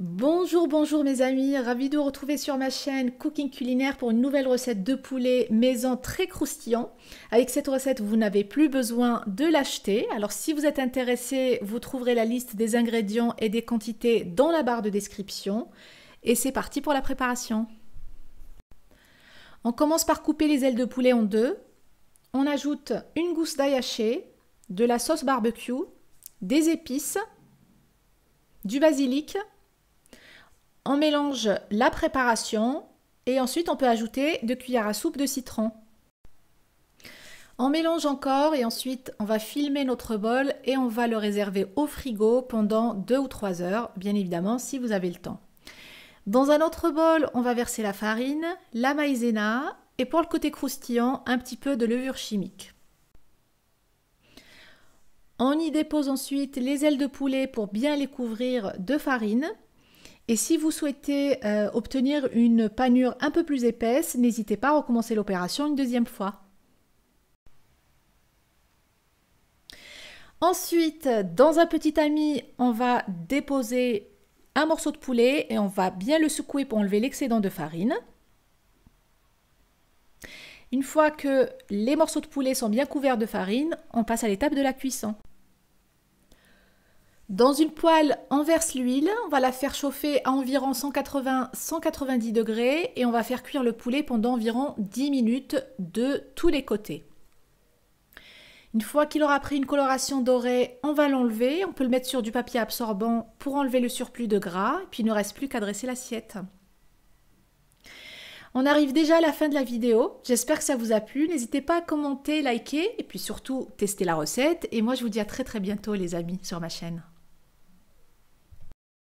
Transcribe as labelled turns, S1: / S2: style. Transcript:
S1: Bonjour, bonjour mes amis, ravi de vous retrouver sur ma chaîne Cooking Culinaire pour une nouvelle recette de poulet maison très croustillant. Avec cette recette, vous n'avez plus besoin de l'acheter. Alors si vous êtes intéressé, vous trouverez la liste des ingrédients et des quantités dans la barre de description. Et c'est parti pour la préparation. On commence par couper les ailes de poulet en deux. On ajoute une gousse d'ail haché, de la sauce barbecue, des épices, du basilic, on mélange la préparation et ensuite on peut ajouter deux cuillères à soupe de citron. On mélange encore et ensuite on va filmer notre bol et on va le réserver au frigo pendant 2 ou 3 heures, bien évidemment si vous avez le temps. Dans un autre bol, on va verser la farine, la maïzena et pour le côté croustillant, un petit peu de levure chimique. On y dépose ensuite les ailes de poulet pour bien les couvrir de farine. Et si vous souhaitez euh, obtenir une panure un peu plus épaisse, n'hésitez pas à recommencer l'opération une deuxième fois. Ensuite, dans un petit ami, on va déposer un morceau de poulet et on va bien le secouer pour enlever l'excédent de farine. Une fois que les morceaux de poulet sont bien couverts de farine, on passe à l'étape de la cuisson. Dans une poêle, on verse l'huile, on va la faire chauffer à environ 180-190 degrés et on va faire cuire le poulet pendant environ 10 minutes de tous les côtés. Une fois qu'il aura pris une coloration dorée, on va l'enlever, on peut le mettre sur du papier absorbant pour enlever le surplus de gras, et puis il ne reste plus qu'à dresser l'assiette. On arrive déjà à la fin de la vidéo, j'espère que ça vous a plu, n'hésitez pas à commenter, liker, et puis surtout tester la recette, et moi je vous dis à très très bientôt les amis sur ma chaîne.